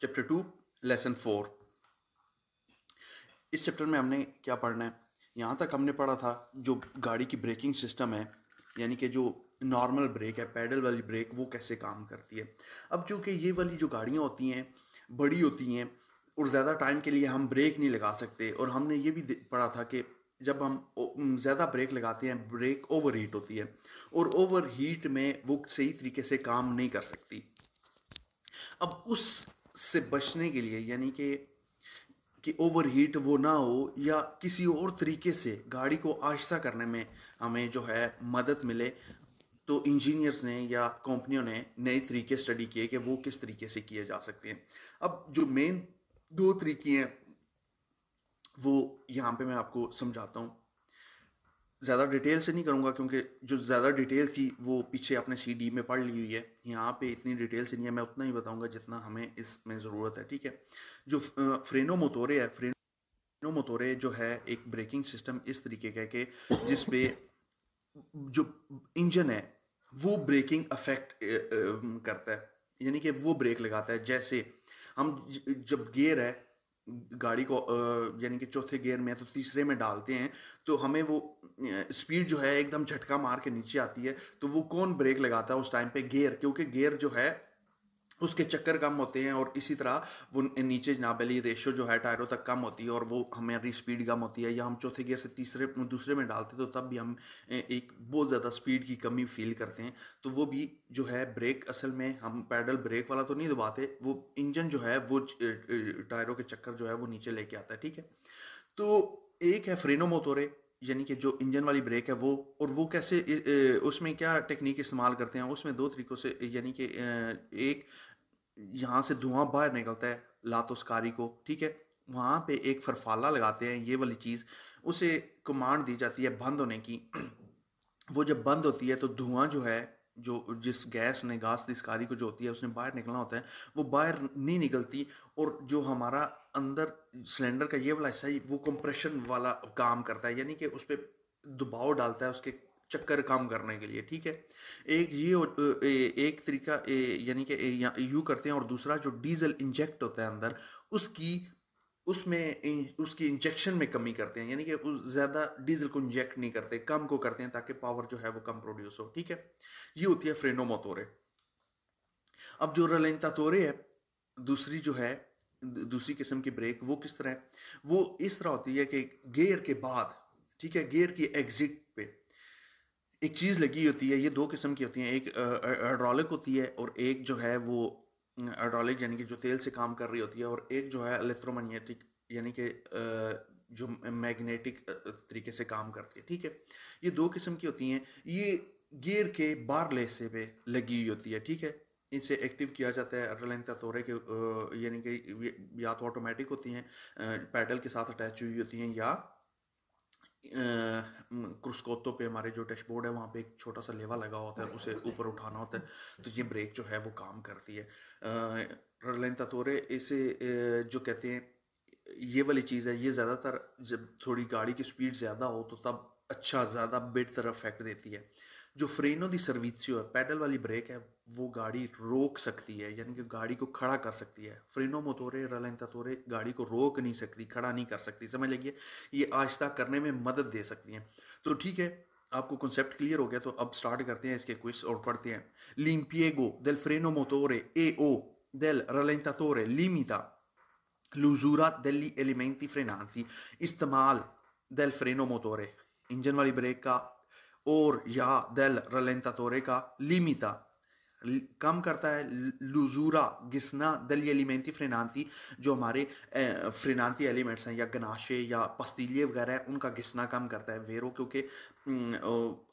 Chapter two lesson four اس chapter میں ہم نے کیا پڑھنا ہے یہاں تک ہم نے پڑھا تھا جو گاڑی کی بریکنگ سسٹم ہے یعنی کہ جو نارمل بریک ہے پیڈل والی بریک وہ کیسے کام کرتی ہے اب چونکہ یہ والی جو گاڑیاں ہوتی ہیں بڑی ہوتی ہیں اور زیادہ ٹائم کے لیے ہم بریک نہیں لگا سکتے اور ہم نے یہ بھی پڑھا تھا کہ جب ہم زیادہ بریک لگاتے ہیں بریک اوور ہیٹ ہوتی ہے اور اوور ہیٹ میں وہ صحیح طریقے سے کام نہیں کر سکتی اب اس سے بچنے کے لیے یعنی کہ کہ اوور ہیٹ وہ نہ ہو یا کسی اور طریقے سے گاڑی کو آہستہ کرنے میں ہمیں جو ہے مدد ملے تو انجینئرس نے یا کمپنیوں نے نئے طریقے اسٹڈی کیے کہ وہ کس طریقے سے کیے جا سکتے ہیں اب جو مین دو طریقے ہیں وہ یہاں پہ میں آپ کو سمجھاتا ہوں زیادہ ڈیٹیل سے نہیں کروں گا کیونکہ جو زیادہ ڈیٹیل تھی وہ پیچھے اپنے سی ڈی میں پڑھ لی ہوئی ہے یہاں پہ اتنی ڈیٹیل سے نہیں ہے میں اتنا ہی بتاؤں گا جتنا ہمیں اس میں ضرورت ہے ٹھیک ہے جو فرینو موتورے ہے فرینو موتورے جو ہے ایک بریکنگ سسٹم اس طریقے کا ہے کہ جس پہ جو انجن ہے وہ بریکنگ افیکٹ کرتا ہے یعنی کہ وہ بریک لگاتا ہے جیسے ہم جب گیئر ہے گاڑی کو یعنی کہ چوتھے گیئر میں ہے تو تیسرے میں ڈالتے ہیں تو ہمیں وہ اسپیڈ جو ہے ایک دم جھٹکا مار کے نیچے آتی ہے تو وہ کون بریک لگاتا ہے اس ٹائم پہ گیئر کیونکہ گیئر جو ہے اس کے چکر کم ہوتے ہیں اور اسی طرح وہ نیچے جناب علی ریشو جو ہے ٹائروں تک کم ہوتی ہے اور وہ ہمیں سپیڈ کم ہوتی ہے یا ہم چوتھے گیئر سے تیسرے دوسرے میں ڈالتے تو تب بھی ہم ایک بہت زیادہ سپیڈ کی کمی فیل کرتے ہیں تو وہ بھی جو ہے بریک اصل میں ہم پیڈل بریک والا تو نہیں دباتے وہ انجن جو ہے وہ ٹائروں کے چکر جو ہے وہ نیچے لے کے آتا ہے ٹھیک ہے تو ایک ہے فرینو موتورے یعنی کہ جو انجن والی بریک ہے وہ اور وہ کیسے اس میں کیا ٹیکنیک استعمال کرتے ہیں اس میں دو طریقوں سے یعنی کہ ایک یہاں سے دھواں باہر نکلتا ہے لات اس کاری کو ٹھیک ہے وہاں پہ ایک فرفالہ لگاتے ہیں یہ والی چیز اسے کمانڈ دی جاتی ہے بند ہونے کی وہ جب بند ہوتی ہے تو دھواں جو ہے جو جس گیس نے گاس دسکاری کو جو ہوتی ہے اس نے باہر نکلنا ہوتا ہے وہ باہر نہیں نکلتی اور جو ہمارا اندر سلینڈر کا یہ والا حصہ ہی وہ کمپریشن والا کام کرتا ہے یعنی کہ اس پہ دباؤ ڈالتا ہے اس کے چکر کام کرنے کے لیے ٹھیک ہے ایک یہ ایک طریقہ یعنی کہ یوں کرتے ہیں اور دوسرا جو ڈیزل انجیکٹ ہوتا ہے اندر اس کی اس میں اس کی انجیکشن میں کمی کرتے ہیں یعنی کہ زیادہ ڈیزل کو انجیکٹ نہیں کرتے کم کو کرتے ہیں تاکہ پاور جو ہے وہ کم پروڈیوس ہو ٹھیک ہے یہ ہوتی ہے فرینو موتورے اب جو رلینتا تورے ہے دوسری جو ہے دوسری قسم کی بریک وہ کس طرح ہے وہ اس طرح ہوتی ہے کہ گیئر کے بعد ٹھیک ہے گیئر کی ایگزٹ پہ ایک چیز لگی ہوتی ہے یہ دو قسم کی ہوتی ہیں ایک ایڈرولک ہوتی ہے اور ایک جو ہے وہ ایڈرولک یعنی کہ جو تیل سے کام کر رہی ہوتی ہے اور ایک جو ہے الیکٹرومنیٹک یعنی کہ جو میگنیٹک طریقے سے کام کرتی ہے ٹھیک ہے یہ دو قسم کی ہوتی ہیں یہ گیئر کے بار لیسے پہ لگی ہوئی ہوتی ہے ٹھیک ہے ان سے ایکٹیو کیا جاتا ہے توورے کے یعنی کہ یا تو آٹومیٹک ہوتی ہیں پیڈل کے ساتھ اٹیچ ہوئی ہوتی ہیں یا کرسکوتوں پہ ہمارے جو ڈیش بورڈ ہے وہاں پہ ایک چھوٹا سا لیوا لگا ہوتا ہے اسے اوپر اٹھانا ہوتا ہے تو یہ بریک جو ہے وہ کام کرتی ہے رینتورے اسے جو کہتے ہیں یہ والی چیز ہے یہ زیادہ تر جب تھوڑی گاڑی کی سپیڈ زیادہ ہو تو تب اچھا زیادہ بٹ طرف افیکٹ دیتی ہے جو فرینو دی سروس ہے پیڈل والی بریک ہے وہ گاڑی روک سکتی ہے یعنی کہ گاڑی کو کھڑا کر سکتی ہے فرینو موتورے رلنتا تورے گاڑی کو روک نہیں سکتی کھڑا نہیں کر سکتی سمجھ لگیے یہ آہستہ کرنے میں مدد دے سکتی ہیں تو ٹھیک ہے آپ کو کنسیپٹ کلیئر ہو گیا تو اب سٹارٹ کرتے ہیں اس کے کوئس اور پڑھتے ہیں لیمپیگو دل فرینو موتورے اے او دل لیمیتا لوزورا دلی ایلیمنٹی فرینانسی استعمال دل فرینو موتورے انجن والی بریک کا اور یا دل رلینتا کا لیمیتا کم کرتا ہے لزورا گسنا دلی ایلیمینتی فرینانتی جو ہمارے فرینانتی ایلیمنٹس ہیں یا گناشے یا پستیلیے وغیرہ ہیں ان کا گسنا کم کرتا ہے ویرو کیونکہ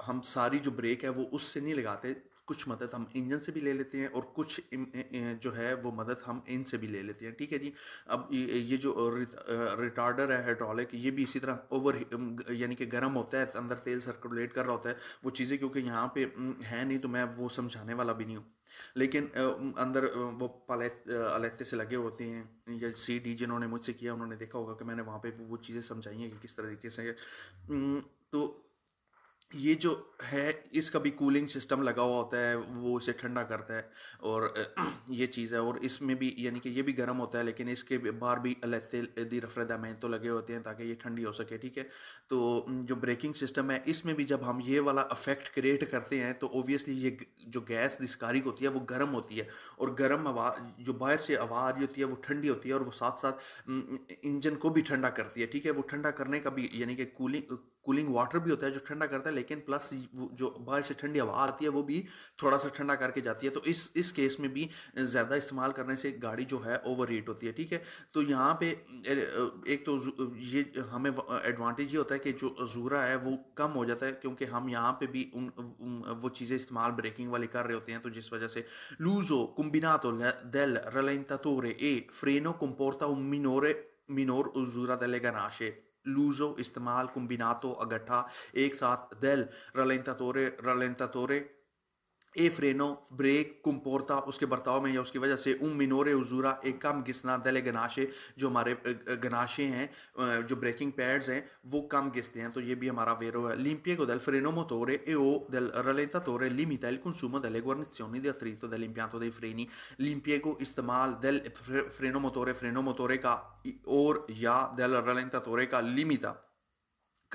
ہم ساری جو بریک ہے وہ اس سے نہیں لگاتے کچھ مدد ہم انجن سے بھی لے لیتے ہیں اور کچھ جو ہے وہ مدد ہم ان سے بھی لے لیتے ہیں ٹھیک ہے جی اب یہ جو ریٹارڈر ہے ہیڈرولک یہ بھی اسی طرح اوور یعنی کہ گرم ہوتا ہے اندر تیل سرکولیٹ کر رہا ہوتا ہے وہ چیزیں کیونکہ یہاں پہ ہیں نہیں تو میں وہ سمجھانے والا بھی نہیں ہوں لیکن اندر وہ پلیت علیتے سے لگے ہوتے ہیں یا سی ڈی جنہوں نے مجھ سے کیا انہوں نے دیکھا ہوگا کہ میں نے وہاں پہ وہ چیزیں سمجھائی ہیں کہ کس طریقے سے تو یہ جو ہے اس کا بھی کولنگ سسٹم لگا ہوا ہوتا ہے وہ اسے ٹھنڈا کرتا ہے اور یہ چیز ہے اور اس میں بھی یعنی کہ یہ بھی گرم ہوتا ہے لیکن اس کے باہر بھی علیحدہ عیدی رفر دامین تو لگے ہوتے ہیں تاکہ یہ ٹھنڈی ہو سکے ٹھیک ہے تو جو بریکنگ سسٹم ہے اس میں بھی جب ہم یہ والا افیکٹ کریٹ کرتے ہیں تو اوبیسلی یہ جو گیس دسکارک ہوتی ہے وہ گرم ہوتی ہے اور گرم آواز جو باہر سے آواز ہوتی ہے وہ ٹھنڈی ہوتی ہے اور وہ ساتھ ساتھ انجن کو بھی ٹھنڈا کرتی ہے ٹھیک ہے وہ ٹھنڈا کرنے کا بھی یعنی کہ کولنگ کولنگ واٹر بھی ہوتا ہے جو ٹھنڈا کرتا ہے لیکن لیکن پلس جو باہر سے ٹھنڈی ہوا آتی ہے وہ بھی تھوڑا سا ٹھنڈا کر کے جاتی ہے تو اس اس کیس میں بھی زیادہ استعمال کرنے سے گاڑی جو ہے اوور ریٹ ہوتی ہے ٹھیک ہے تو یہاں پہ ایک تو یہ ہمیں ایڈوانٹیج یہ ہوتا ہے کہ جو زورا ہے وہ کم ہو جاتا ہے کیونکہ ہم یہاں پہ بھی ان وہ چیزیں استعمال بریکنگ والے کر رہے ہوتے ہیں تو جس وجہ سے لوزو کمبیناتو دل رلینتاتورے اے فرینو کمپورتا منورے minor دلے delle ganasce لوزو استعمال کمبیناتو اگٹھا ایک ساتھ دل رلینتا تورے رلینتا تورے ए फ्रेनो ब्रेक कुम्पोर्ता उसके बर्ताव में या उसकी वजह से उम मिनोरे उजूरा एक कम घिसना दल गनाशे जो हमारे गनाशे हैं जो ब्रेकिंग पैड्स हैं वो कम घिसते हैं तो ये भी हमारा वेरो है l'impiego del freno motore e o del rallentatore limita il consumo delle guarnizioni di attrito dell'impianto dei freni l'impiego istemal del freno motore freno motore का or ya del rallentatore का limita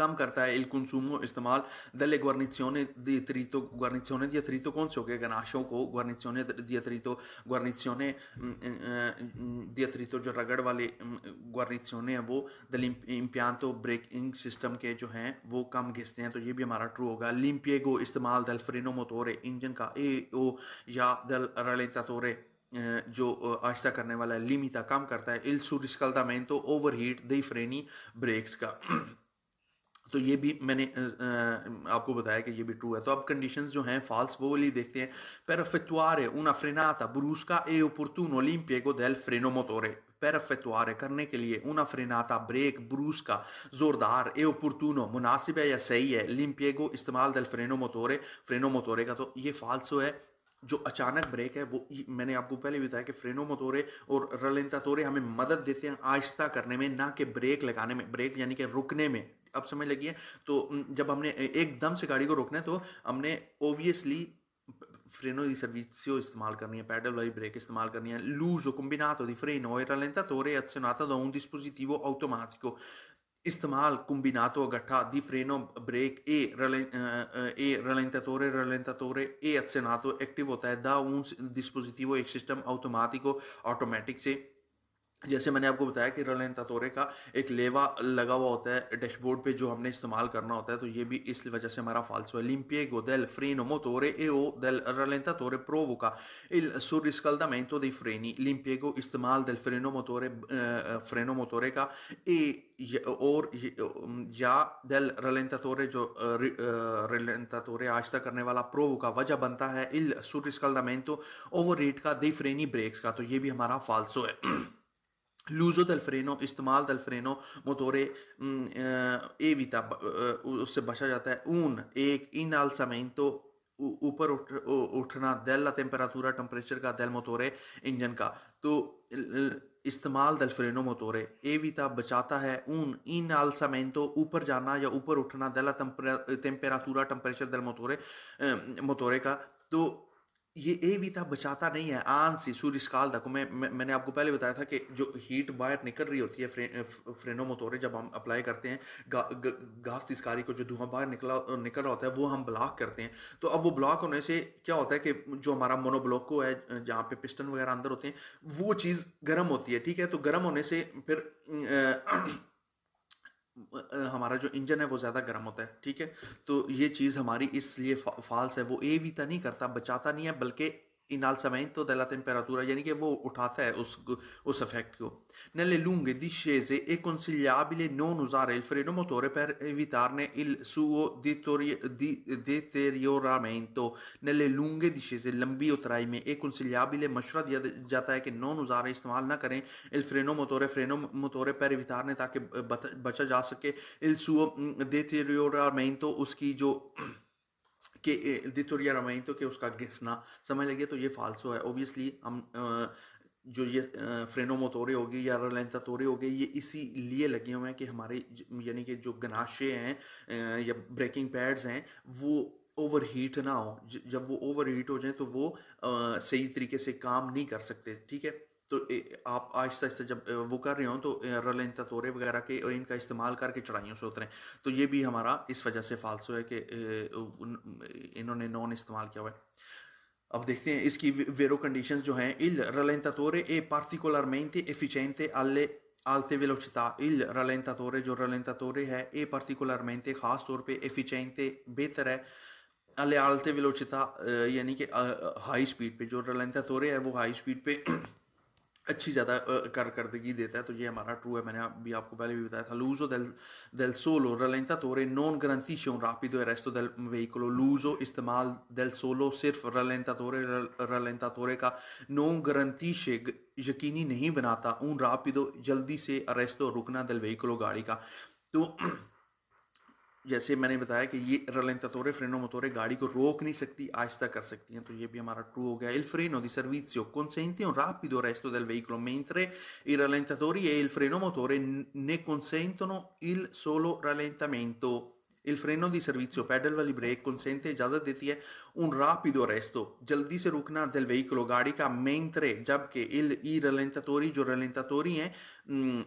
کم کرتا ہے کنسومو استعمال دلے گورنت دی تریتو گورنت دی نے تریتو کون سے ہو گیا کو گورنت دی تریتو گورنت تریتو جو رگڑ والے گورنت ہیں وہ دلپ امپیاں تو بریکنگ سسٹم کے جو ہیں وہ کم گھستے ہیں تو یہ بھی ہمارا ٹرو ہوگا لیمپیے گو استعمال دل فرینو موتورے انجن کا اے او یا دل رلیتا تورے جو آہستہ کرنے والا ہے لیمیتا کم کرتا ہے السورسکل دا مین تو اوور ہیٹ دی فرینی بریکس کا تو یہ بھی میں نے آپ کو بتایا کہ یہ بھی ٹرو ہے تو اب کنڈیشنز جو ہیں فالس وہ لی دیکھتے ہیں پیرا فتوارے اون افریناتا بروس کا اے اپورتون اولیمپیے لم دیل فرینو موتورے پیرا فتوارے کرنے کے لیے اون افریناتا بریک بروس کا زوردار اے اپورتونو مناسب ہے یا صحیح ہے لیم پیگو استعمال دیل فرینو موتورے فرینو موتورے کا تو یہ فالس ہو ہے جو اچانک بریک ہے وہ میں نے آپ کو پہلے بھی بتایا کہ فرینو موتورے اور رلنتا تورے ہمیں مدد دیتے ہیں آہستہ کرنے میں نہ کہ بریک لگانے میں بریک یعنی کہ رکنے میں अब समय लगी है तो जब हमने एकदम से गाड़ी को रोकना है तो हमने obviously freno di servizio istemal carnia pedal e brake istemal carnia l'uso combinato di freno e rallentatore è azionato da un dispositivo automatico istemal combinato gatta di freno brake e, rallentatore e rallentatore rallentatore è azionato attivo da un dispositivo e system automatico automatic se جیسے میں نے آپ کو بتایا کہ رولین تاتورے کا ایک لیوا لگا ہوا ہوتا ہے ڈیش بورڈ پہ جو ہم نے استعمال کرنا ہوتا ہے تو یہ بھی اس وجہ سے ہمارا فالسو ہے گو دیل فرینو مو تورے اے او دیل رلینتا تورے پرو وکا کا سر اسکل دا مینتو دی فرینی گو استعمال دل فرینو متورے فرینو تورے کا اے اور یا دل رلینتاتورے جو رلینتاتورے تورے کرنے والا پرو کا وجہ بنتا ہے ال سر اسکل دا مینتو اوور ریٹ کا دی فرینی بریکس کا تو یہ بھی ہمارا فالسو ہے لوزو دلفرینو استعمال دلفرینو متورے اے ویتا اس سے بچا جاتا ہے اون ایک ان آلسامین تو اوپر اٹھنا دل تیمپراتورا ٹمپریچر کا دل متورے انجن کا تو استعمال فرینو متورے اے وی تھا بچاتا ہے اون ان آلسا مین تو اوپر جانا یا اوپر اٹھنا دل تیمپراتورا ٹمپریچر دل متورے مطورے کا تو یہ اے بھی تھا بچاتا نہیں ہے آن سی سورج کال تک میں میں نے آپ کو پہلے بتایا تھا کہ جو ہیٹ باہر نکل رہی ہوتی ہے فرینو موتورے جب ہم اپلائی کرتے ہیں گاس تسکاری کو جو دھواں باہر نکلا نکل رہا ہوتا ہے وہ ہم بلاک کرتے ہیں تو اب وہ بلاک ہونے سے کیا ہوتا ہے کہ جو ہمارا بلوکو ہے جہاں پہ پسٹن وغیرہ اندر ہوتے ہیں وہ چیز گرم ہوتی ہے ٹھیک ہے تو گرم ہونے سے پھر ہمارا جو انجن ہے وہ زیادہ گرم ہوتا ہے ٹھیک ہے تو یہ چیز ہماری اس لیے فالس ہے وہ اے بھی تا نہیں کرتا بچاتا نہیں ہے بلکہ innalzamento della temperatura यानी कि वो उठाता है उस उस nelle lunghe discese è consigliabile non usare il freno motore per evitarne il suo di- deterioramento nelle lunghe discese l'ambio traime è consigliabile मशवरा दिया जाता है che non usare इस्तेमाल ना il freno motore freno motore per evitarne ताकि बचा जा सके il suo mm, deterioramento उसकी जो کہ یا روائن تو کہ اس کا گھسنا سمجھ لگے تو یہ فالسو ہے اوبیسلی ہم جو یہ فرینو توے ہوگی یا رلینتا تورے ہو یہ اسی لیے لگے ہوئے ہیں کہ ہمارے یعنی کہ جو گناشے ہیں یا بریکنگ پیڈز ہیں وہ اوور ہیٹ نہ ہو جب وہ اوور ہیٹ ہو جائیں تو وہ صحیح طریقے سے کام نہیں کر سکتے ٹھیک ہے تو آپ آہستہ آہستہ جب وہ کر رہے ہوں تو رلین تورے وغیرہ کے ان کا استعمال کر کے چڑھائیوں سے اتریں تو یہ بھی ہمارا اس وجہ سے فالسو ہے کہ انہوں نے نون استعمال کیا ہوا ہے اب دیکھتے ہیں اس کی ویرو کنڈیشنز جو ہیں ال رلین تورے اے پارتیکولر مین تھے ایفی چین تھے التھے ولوچتا اِل رلینتا جو رلین تورے ہے اے پارتیکولر مین تھے خاص طور پہ ایفی تھے بہتر ہے اللہ آلتے ولوچتا یعنی کہ ہائی سپیڈ پہ جو رلینتا تورے ہے وہ ہائی سپیڈ پہ अच्छी ज़्यादा कारकर्दगी देता है तो ये हमारा ट्रू है मैंने आप आपको पहले भी बताया था लूजो del, del solo rallentatore non garantisce un rapido arresto del veicolo l'uso इस्तेमाल del solo सिर्फ रलेंटातोरे रलेंटातोरे का non garantisce यकीनी नहीं बनाता उन रापिदो जल्दी से अरेस्टो रुकना del veicolo गाड़ी का तो जैसे मैंने बताया कि ये रलेंतातोरे फ्रेनोमोतोरे गाड़ी को रोक नहीं सकती आहिस्ता कर सकती हैं तो ये भी हमारा ट्रू हो गया il freno di servizio consente un rapido resto del veicolo mentre i rallentatori e il freno motore ne consentono il solo rallentamento il freno di servizio pedal वाली brake consente già da detti un rapido resto जल्दी से रुकना del veicolo गाड़ी mentre जबकि il i rallentatori जो rallentatori mm,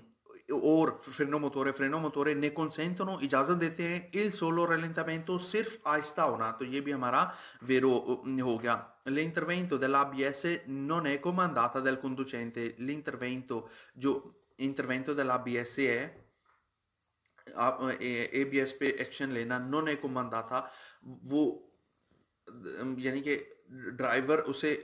और फ्रेनो मोटोरे फ्रेनो मोटोरे ने consent no इजाज़त देते हैं इल सोलो रेलेंटामेंटो सिर्फ आहिस्ता होना तो ये भी हमारा वेरो हो गया l'intervento dell'ABS non è comandata dal conducente l'intervento intervento dell'ABS è ABS पे एक्शन लेना नॉन ए को मंदा वो यानी कि ڈرائیور اسے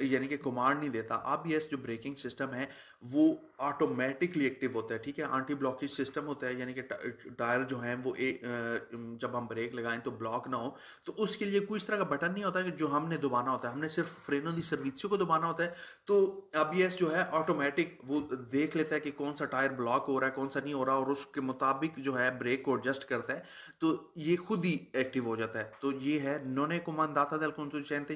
یعنی کہ کمانڈ نہیں دیتا اب یس جو بریکنگ سسٹم ہے وہ آٹومیٹکلی ایکٹیو ہوتا ہے ٹھیک ہے آنٹی بلاکیج سسٹم ہوتا ہے یعنی کہ ٹائر جو ہیں وہ جب ہم بریک لگائیں تو بلاک نہ ہو تو اس کے لیے کوئی اس طرح کا بٹن نہیں ہوتا جو ہم نے دبانا ہوتا ہے ہم نے صرف فرینوں دی سرویسیوں کو دبانا ہوتا ہے تو اب یس جو ہے آٹومیٹک وہ دیکھ لیتا ہے کہ کون سا ٹائر بلاک ہو رہا ہے کون سا نہیں ہو رہا اور اس کے مطابق جو ہے بریک کو ایڈجسٹ کرتا ہے تو یہ خود ہی ایکٹیو ہو جاتا ہے تو یہ ہے نونے کمان داتا دل کون تو چینتے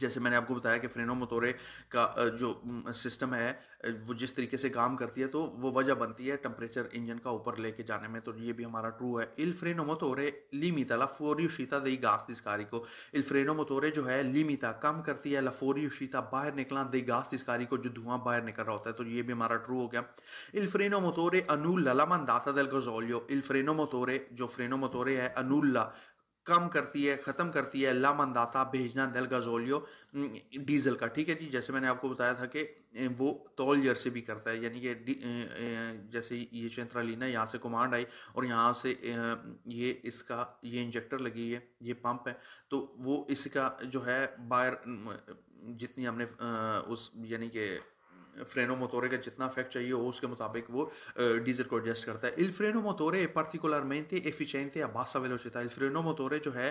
جیسے میں نے آپ کو بتایا کہ فرینو متورے کا جو سسٹم ہے وہ جس طریقے سے کام کرتی ہے تو وہ وجہ بنتی ہے ٹمپریچر انجن کا اوپر لے کے جانے میں تو یہ بھی ہمارا ٹرو ہے الفرینو موتورے لیمیتا لفوری اوشیتا دہی گاس تسکاری کو الفرینو موتورے جو ہے لیمیتا کم کرتی ہے لفوری اوشیتا باہر نکلا دئی گاس تسکاری کو جو دھواں باہر نکل رہا ہوتا ہے تو یہ بھی ہمارا ٹرو ہو گیا الفرینو متورے انول من داتا دل گزولیو زولیو الفرینو موتورے جو فرینو موتورے ہے انوللہ کم کرتی ہے ختم کرتی ہے منداتا بھیجنا دل گزولیو ڈیزل کا ٹھیک ہے جی جیسے میں نے آپ کو بتایا تھا کہ وہ تول سے بھی کرتا ہے یعنی کہ جیسے یہ لینا یہاں سے کمانڈ آئی اور یہاں سے یہ اس کا یہ انجیکٹر لگی ہے یہ پمپ ہے تو وہ اس کا جو ہے باہر جتنی ہم نے اس یعنی کہ فرینو موتورے کا جتنا افیکٹ چاہیے ہو اس کے مطابق وہ ڈیزل کو ایڈجسٹ کرتا ہے الفرینو موتورے پرتیکولر مینتے اباسا ال الفرینو موتورے جو ہے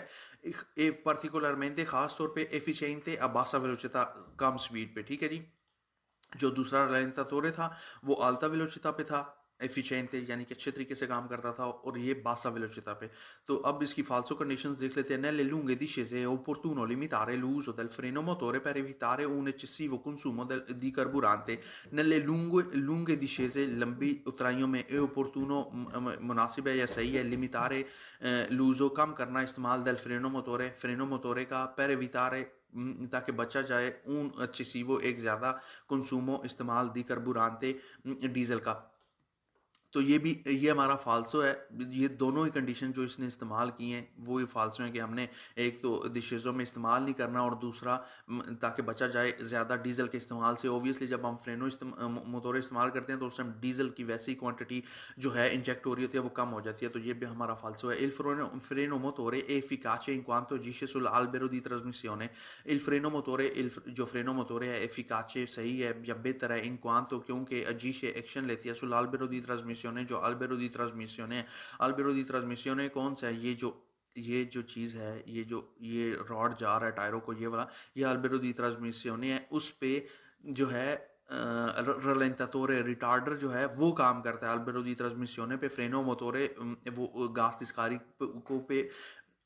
پرتیکولر مینتے خاص طور پہ ایفی چینتے اباسا ویلوچتا کم سپیڈ پہ ٹھیک ہے جی جو دوسرا لائنتا تورے تھا وہ آلتا ویلوچتا پہ تھا ایفیشینٹ تھے یعنی کہ اچھے طریقے سے کام کرتا تھا اور یہ باسا ویلوچتا پہ تو اب اس کی فالسو کنڈیشنز دیکھ لیتے نلے لوں گے دی شیزے او پورتون ہو می تارے لوز دل فرینو ہونو متورے پیرے تارے اون چسی و کنسوم و دل دی کر بُرانتے نلے لونگ لونگے شیزے لمبی اترائیوں میں او پورتونو مناسب ہے یا صحیح ہے لیمی تارے لوزو کم کرنا استعمال دل فرینو مو تورے فرینو مو تورے کا پیرے تارے تاکہ بچا جائے اون اچھی سی وہ ایک زیادہ کنسوم استعمال دی کر برانتے ڈیزل کا تو یہ بھی یہ ہمارا فالسو ہے یہ دونوں ہی کنڈیشن جو اس نے استعمال کی ہیں وہ یہ فالسو ہیں کہ ہم نے ایک تو ڈشیزوں میں استعمال نہیں کرنا اور دوسرا تاکہ بچا جائے زیادہ ڈیزل کے استعمال سے اوبیسلی جب ہم فرینو مطورے استعمال کرتے ہیں تو اس ٹائم ڈیزل کی ویسی کوانٹٹی جو ہے انجیکٹ ہو رہی ہوتی ہے وہ کم ہو جاتی ہے تو یہ بھی ہمارا فالسو ہے الفرینو فرینو موتورے اے فی کاچے انکوان تو جیشے سلال بر ودیت رزمش سی الفرینو الفرین الف جو فرینو موتورے ہے اے فی کاچے صحیح ہے یا بہتر ہے انکوان تو کیونکہ جیشے ایکشن لیتی ہے سلال دی ترزمیسیونے ٹرانسمیشن ہے جو البرو دی ٹرانسمیشن ہے البرو دی ٹرانسمیشن ہے کون سا ہے یہ جو یہ جو چیز ہے یہ جو یہ راڈ جا رہا ہے ٹائروں کو یہ والا یہ البیرو دی ٹرانسمیشن ہے اس پہ جو ہے رلنتاتورے ریٹارڈر جو ہے وہ کام کرتا ہے البیرو دی ٹرانسمیشن پہ فرینو موتورے وہ گاس تسکاری کو پہ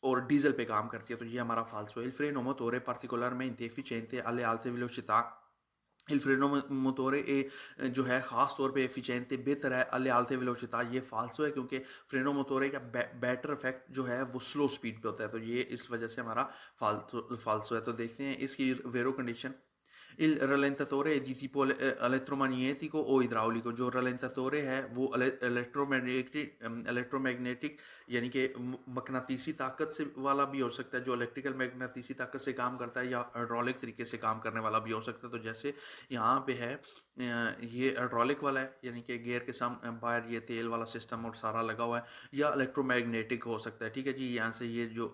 اور ڈیزل پہ کام کرتی ہے تو یہ ہمارا فالسوئل فرینو موتورے پارٹیکولر میں انتیفی چینتے اللہ آلتے ویلو شتاک الفرینو موتورے eh, eh, جو ہے خاص طور پہ فیچینتے بہتر ہے العالت ویلوچتا یہ فالسو ہے کیونکہ فرینو موتورے کا بیٹر افیکٹ جو ہے وہ سلو سپیڈ پہ ہوتا ہے تو یہ اس وجہ سے ہمارا فالسو ہے تو دیکھتے ہیں اس کی ویرو کنڈیشن il رلینتورے è di tipo eh, elettromagnetico o کو جو رلین ہے وہ electromagnetic, الیکٹرو یعنی کہ مقناطیسی طاقت سے والا بھی ہو سکتا ہے جو الیکٹریکل میگنا طاقت سے کام کرتا ہے یا ایڈرولک طریقے سے کام کرنے والا بھی ہو سکتا ہے تو جیسے یہاں پہ ہے یہ ایڈرولک والا ہے یعنی کہ گیئر کے سامنے باہر یہ تیل والا سسٹم اور سارا لگا ہوا ہے یا الیکٹرو میگنیٹک ہو سکتا ہے ٹھیک ہے جی یہاں سے یہ جو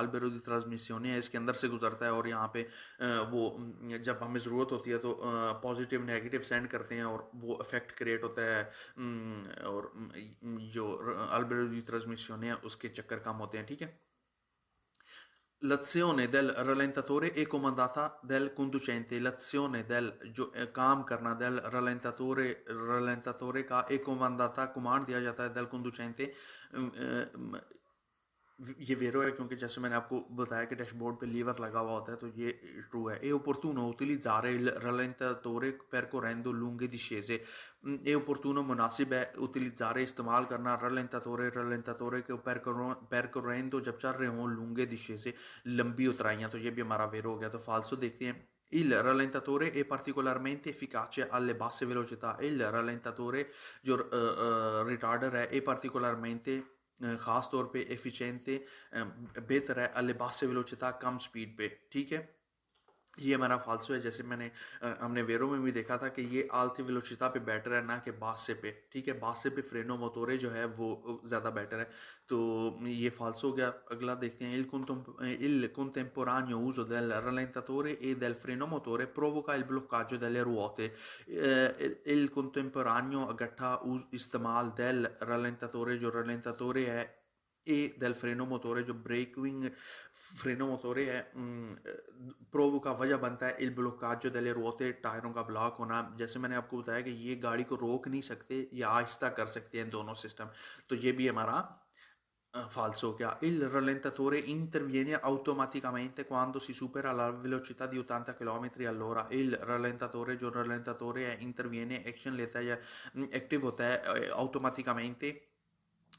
البرودی ترزمی ہے اس کے اندر سے گزرتا ہے اور یہاں پہ وہ جب ہمیں ضرورت ہوتی ہے تو پازیٹیو نگیٹیو سینڈ کرتے ہیں اور وہ افیکٹ کریٹ ہوتا ہے اور جو البرودی ترزمی سی اس کے چکر کم ہوتے ہیں ٹھیک ہے l'azione del rallentatore è comandata dal conducente l'azione del जो काम eh, del rallentatore rallentatore का è comandata command दिया जाता है del ये वेरो है क्योंकि जैसे मैंने आपको बताया कि डैशबोर्ड पे लीवर लगा हुआ होता है तो ये ट्रू है e opportuno utilizzare il rallentatore percorrendo lunghe discese è opportuno मुनासिब है utilizzare इस्तेमाल करना rallentatore rallentatore को percorrendo जब चल रहे हों lunghe discese लंबी उतराइयाँ तो ये भी हमारा वेरो हो गया तो फालसो देखते हैं Il rallentatore è particolarmente efficace alle basse velocità e il rallentatore, uh, uh, retarder, è particolarmente efficace خاص طور پہ ایفیشن بہتر ہے الباس سے ولوچتہ کم سپیڈ پہ ٹھیک ہے ये हमारा फालतू है जैसे मैंने आ, हमने वेरो में भी देखा था कि ये आलती वेलोचिता पे बेटर है ना कि बादसे पे ठीक है बादसे पे फ्रेनो मोतोरे जो है वो ज़्यादा बेटर है तो ये फालसो हो गया अगला देखते हैं il contemporaneo uso del rallentatore e del freno motore provoca il bloccaggio delle ruote il contemporaneo agatta इस्तेमाल del rallentatore जो rallentatore है e del freno motore, cioè braking, freno motore è, mm, provoका वजह बनता है इल ब्लॉकाज जो दले रोते टायरों का ब्लॉक होना जैसे मैंने आपको बताया कि ये गाड़ी को रोक नहीं सकते या आहिस्ता कर सकते हैं दोनों सिस्टम तो falso ho Il rallentatore interviene automaticamente quando si supera la velocità di 80 km all'ora. Il rallentatore, जो cioè rallentatore interviene action लेता है या active होता है eh, automaticamente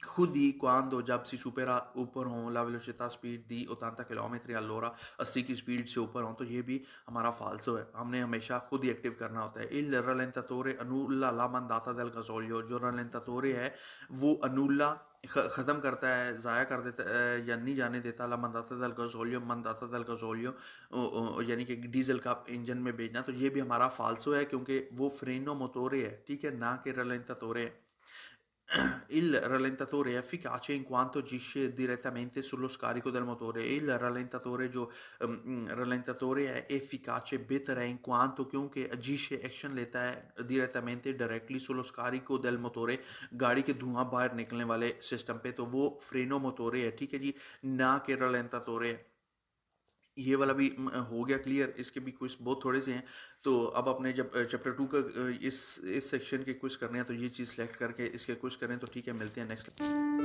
خود ہی کون دو جب سی سپیرا اوپر ہوں لا ولوچتا اسپیڈ دی اتانتا کلومیتری اللورا اسی کی سپیڈ سے اوپر ہوں تو یہ بھی ہمارا فالسو ہے ہم نے ہمیشہ خود ہی ایکٹیو کرنا ہوتا ہے تو رے انول لامن داتا دل کا سولو جو رن لینتا ہے وہ انوللہ ختم کرتا ہے ضائع کر دیتا ہے یا نہیں جانے دیتا لامن داتا دل کا سولو مند داتا دل کا سولو یعنی کہ ڈیزل کا انجن میں بیچنا تو یہ بھی ہمارا فالسو ہے کیونکہ وہ فرینو میں ہے ٹھیک ہے نہ کہ رن لینتا تو Il rallentatore è efficace in quanto agisce direttamente sullo scarico del motore. Il rallentatore, gio- um, rallentatore è efficace beta in quanto chiunque agisce action letter है directly sullo scarico del motore मोटोरे che के धुआं बाहर निकलने वाले सिस्टम पे तो वो फ्रेनो मोटोरे है ठीक है जी ना केरल یہ والا بھی ہو گیا کلیئر اس کے بھی کوئس بہت تھوڑے سے ہیں تو اب اپنے جب چیپٹر ٹو کا اس اس سیکشن کے کوئس کرنے ہیں تو یہ چیز سلیکٹ کر کے اس کے کوئس کریں تو ٹھیک ہے ملتے ہیں نیکسٹ